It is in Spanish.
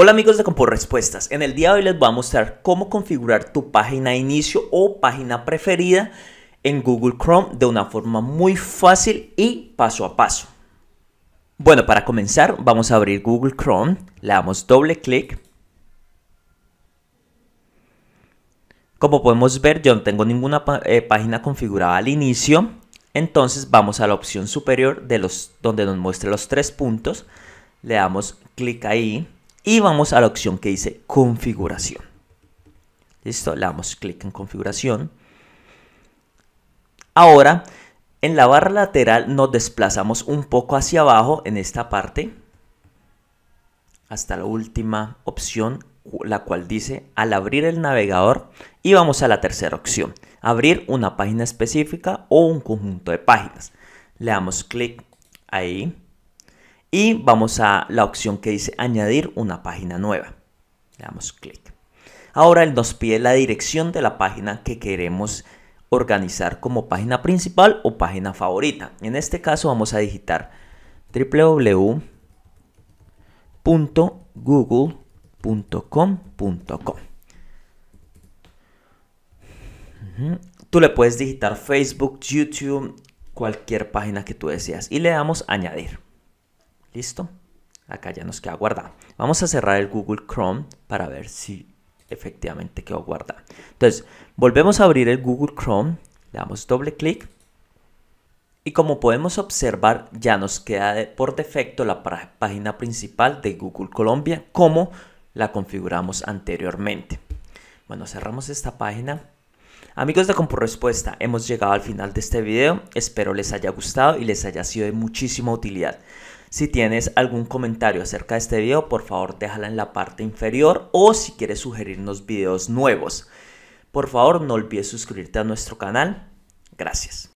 Hola amigos de Compor Respuestas, en el día de hoy les voy a mostrar cómo configurar tu página de inicio o página preferida en Google Chrome de una forma muy fácil y paso a paso. Bueno, para comenzar vamos a abrir Google Chrome, le damos doble clic. Como podemos ver yo no tengo ninguna eh, página configurada al inicio, entonces vamos a la opción superior de los, donde nos muestra los tres puntos, le damos clic ahí y vamos a la opción que dice configuración. Listo, le damos clic en configuración. Ahora, en la barra lateral nos desplazamos un poco hacia abajo en esta parte. Hasta la última opción, la cual dice al abrir el navegador. Y vamos a la tercera opción, abrir una página específica o un conjunto de páginas. Le damos clic ahí y vamos a la opción que dice añadir una página nueva. Le damos clic. Ahora él nos pide la dirección de la página que queremos organizar como página principal o página favorita. En este caso vamos a digitar www.google.com.com. Tú le puedes digitar Facebook, YouTube, cualquier página que tú deseas y le damos añadir. ¿Listo? Acá ya nos queda guardado Vamos a cerrar el Google Chrome para ver si efectivamente quedó guardada. Entonces, volvemos a abrir el Google Chrome, le damos doble clic y como podemos observar ya nos queda por defecto la página principal de Google Colombia como la configuramos anteriormente. Bueno, cerramos esta página. Amigos de Respuesta hemos llegado al final de este video. Espero les haya gustado y les haya sido de muchísima utilidad. Si tienes algún comentario acerca de este video, por favor déjala en la parte inferior o si quieres sugerirnos videos nuevos. Por favor, no olvides suscribirte a nuestro canal. Gracias.